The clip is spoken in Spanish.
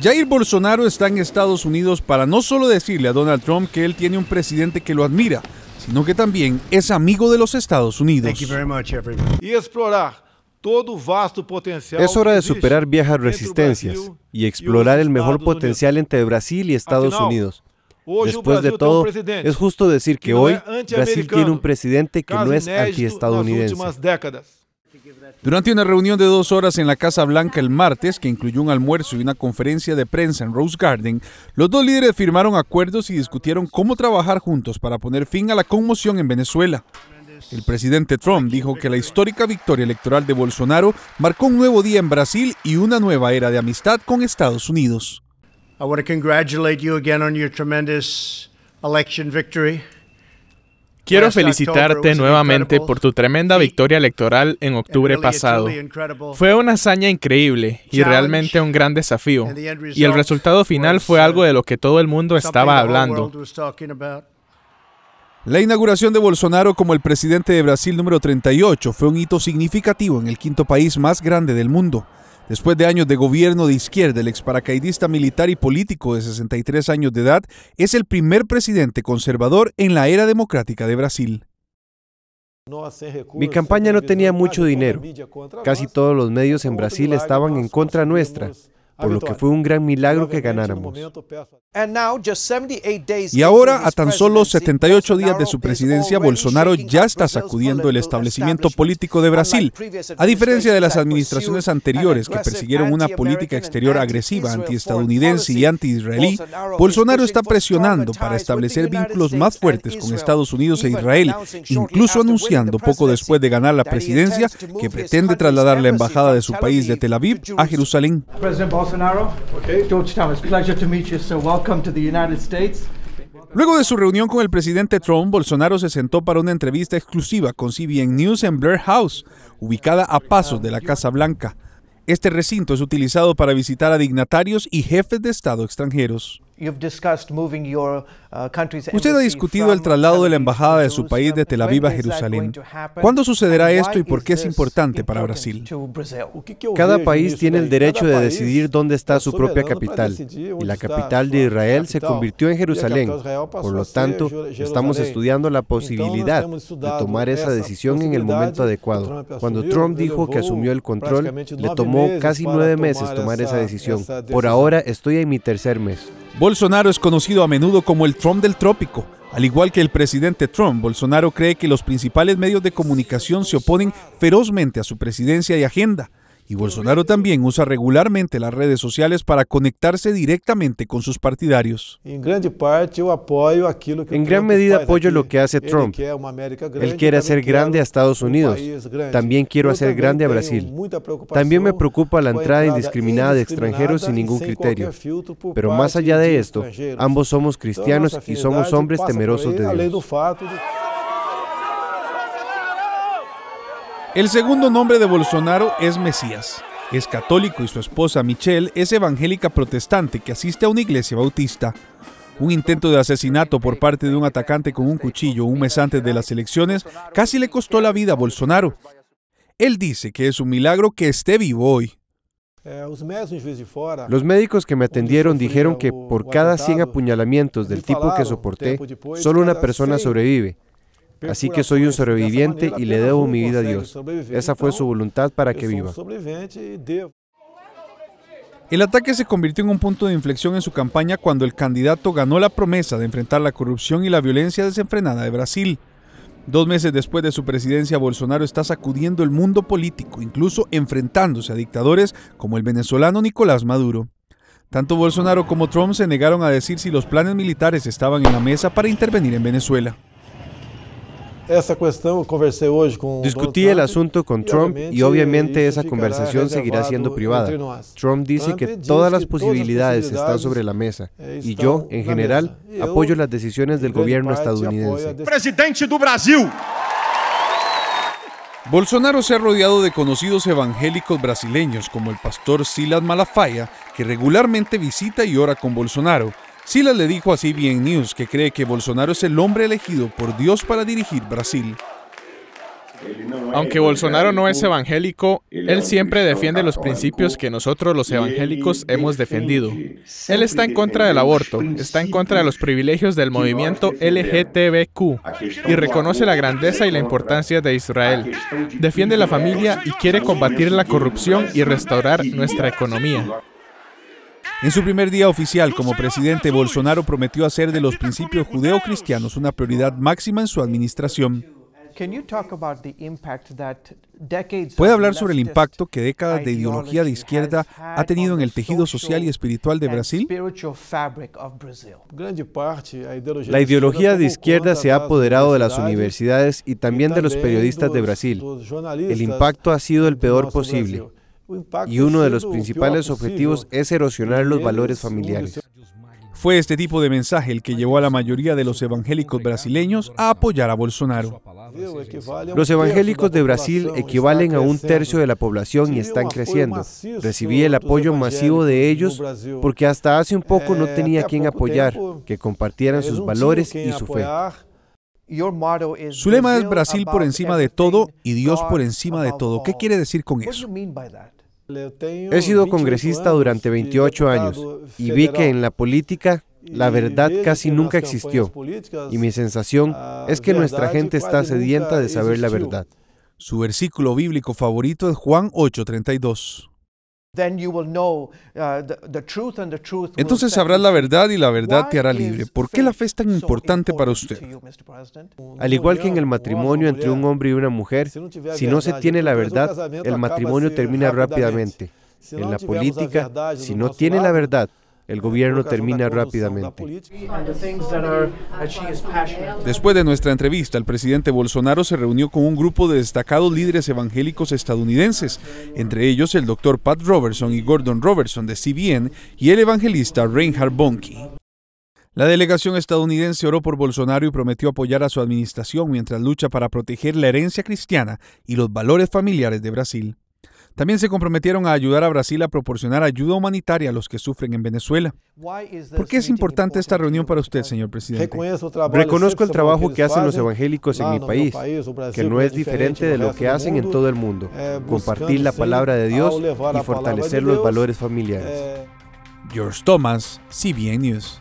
Jair Bolsonaro está en Estados Unidos para no solo decirle a Donald Trump que él tiene un presidente que lo admira, sino que también es amigo de los Estados Unidos. y explorar todo vasto potencial. Es hora de superar viejas resistencias y explorar el mejor potencial entre Brasil y Estados Unidos. Después de todo, es justo decir que hoy Brasil tiene un presidente que no es antiestadounidense. Durante una reunión de dos horas en la Casa Blanca el martes, que incluyó un almuerzo y una conferencia de prensa en Rose Garden, los dos líderes firmaron acuerdos y discutieron cómo trabajar juntos para poner fin a la conmoción en Venezuela. El presidente Trump dijo que la histórica victoria electoral de Bolsonaro marcó un nuevo día en Brasil y una nueva era de amistad con Estados Unidos. I want to congratulate you again on your victory. Quiero felicitarte nuevamente por tu tremenda victoria electoral en octubre pasado. Fue una hazaña increíble y realmente un gran desafío. Y el resultado final fue algo uh, de lo que todo el mundo estaba hablando. La inauguración de Bolsonaro como el presidente de Brasil número 38 fue un hito significativo en el quinto país más grande del mundo. Después de años de gobierno de izquierda, el exparacaidista militar y político de 63 años de edad es el primer presidente conservador en la era democrática de Brasil. Mi campaña no tenía mucho dinero. Casi todos los medios en Brasil estaban en contra nuestra por lo que fue un gran milagro que ganáramos. Y ahora, a tan solo 78 días de su presidencia, Bolsonaro ya está sacudiendo el establecimiento político de Brasil, a diferencia de las administraciones anteriores que persiguieron una política exterior agresiva antiestadounidense y antiisraelí. Bolsonaro está presionando para establecer vínculos más fuertes con Estados Unidos e Israel, incluso anunciando poco después de ganar la presidencia que pretende trasladar la embajada de su país de Tel Aviv a Jerusalén. Luego de su reunión con el presidente Trump, Bolsonaro se sentó para una entrevista exclusiva con CBN News en Blair House, ubicada a pasos de la Casa Blanca. Este recinto es utilizado para visitar a dignatarios y jefes de Estado extranjeros. Uh, Usted ha discutido el traslado de la embajada de su país de Tel Aviv a Jerusalén. ¿Cuándo sucederá esto y por qué es importante para Brasil? Cada país tiene el derecho de decidir dónde está su propia capital y la capital de Israel se convirtió en Jerusalén. Por lo tanto, estamos estudiando la posibilidad de tomar esa decisión en el momento adecuado. Cuando Trump dijo que oh, asumió el control, le tomó casi nueve meses tomar esa decisión. Por ahora estoy en mi tercer mes. Bolsonaro es conocido a menudo como el Trump del trópico. Al igual que el presidente Trump, Bolsonaro cree que los principales medios de comunicación se oponen ferozmente a su presidencia y agenda. Y Bolsonaro también usa regularmente las redes sociales para conectarse directamente con sus partidarios. En gran medida apoyo lo que hace Trump. Él quiere hacer grande a Estados Unidos. También quiero hacer grande a Brasil. También me preocupa la entrada indiscriminada de extranjeros sin ningún criterio. Pero más allá de esto, ambos somos cristianos y somos hombres temerosos de Dios. El segundo nombre de Bolsonaro es Mesías. Es católico y su esposa Michelle es evangélica protestante que asiste a una iglesia bautista. Un intento de asesinato por parte de un atacante con un cuchillo un mes antes de las elecciones casi le costó la vida a Bolsonaro. Él dice que es un milagro que esté vivo hoy. Eh, los médicos que me atendieron dijeron que por cada 100 apuñalamientos del tipo que soporté, solo una persona sobrevive. Así que soy un sobreviviente y le debo mi vida a Dios. Esa fue su voluntad para que viva. El ataque se convirtió en un punto de inflexión en su campaña cuando el candidato ganó la promesa de enfrentar la corrupción y la violencia desenfrenada de Brasil. Dos meses después de su presidencia, Bolsonaro está sacudiendo el mundo político, incluso enfrentándose a dictadores como el venezolano Nicolás Maduro. Tanto Bolsonaro como Trump se negaron a decir si los planes militares estaban en la mesa para intervenir en Venezuela. Discutí el asunto con Trump y obviamente esa conversación seguirá siendo privada. Trump dice que todas las posibilidades están sobre la mesa y yo, en general, apoyo las decisiones del gobierno estadounidense. Presidente do Brasil. Bolsonaro se ha rodeado de conocidos evangélicos brasileños como el pastor Silas Malafaia, que regularmente visita y ora con Bolsonaro, Silas le dijo a CBN News que cree que Bolsonaro es el hombre elegido por Dios para dirigir Brasil. Aunque Bolsonaro no es evangélico, él siempre defiende los principios que nosotros los evangélicos hemos defendido. Él está en contra del aborto, está en contra de los privilegios del movimiento LGTBQ y reconoce la grandeza y la importancia de Israel. Defiende la familia y quiere combatir la corrupción y restaurar nuestra economía. En su primer día oficial como presidente, Bolsonaro prometió hacer de los principios judeocristianos una prioridad máxima en su administración. ¿Puede hablar sobre el impacto que décadas de ideología de izquierda ha tenido en el tejido social y espiritual de Brasil? La ideología de izquierda se ha apoderado de las universidades y también de los periodistas de Brasil. El impacto ha sido el peor posible y uno de los principales objetivos es erosionar los valores familiares. Fue este tipo de mensaje el que llevó a la mayoría de los evangélicos brasileños a apoyar a Bolsonaro. Los evangélicos de Brasil equivalen a un tercio de la población y están creciendo. Recibí el apoyo masivo de ellos porque hasta hace un poco no tenía quien apoyar, que compartieran sus valores y su fe. Su lema es Brasil por encima de todo y Dios por encima de todo. ¿Qué quiere decir con eso? He sido congresista durante 28 años y vi que en la política la verdad casi nunca existió y mi sensación es que nuestra gente está sedienta de saber la verdad. Su versículo bíblico favorito es Juan 8:32. Entonces sabrás la verdad y la verdad te hará libre. ¿Por qué la fe es tan importante para usted? Al igual que en el matrimonio entre un hombre y una mujer, si no se tiene la verdad, el matrimonio termina rápidamente. En la política, si no tiene la verdad, el gobierno termina rápidamente. Después de nuestra entrevista, el presidente Bolsonaro se reunió con un grupo de destacados líderes evangélicos estadounidenses, entre ellos el doctor Pat Robertson y Gordon Robertson de CBN y el evangelista Reinhard Bonnke. La delegación estadounidense oró por Bolsonaro y prometió apoyar a su administración mientras lucha para proteger la herencia cristiana y los valores familiares de Brasil. También se comprometieron a ayudar a Brasil a proporcionar ayuda humanitaria a los que sufren en Venezuela. ¿Por qué es importante esta reunión para usted, señor presidente? Reconozco el trabajo que hacen los evangélicos en mi país, que no es diferente de lo que hacen en todo el mundo, eh, compartir la palabra de Dios y fortalecer los valores familiares. Eh, George Thomas, CBN News.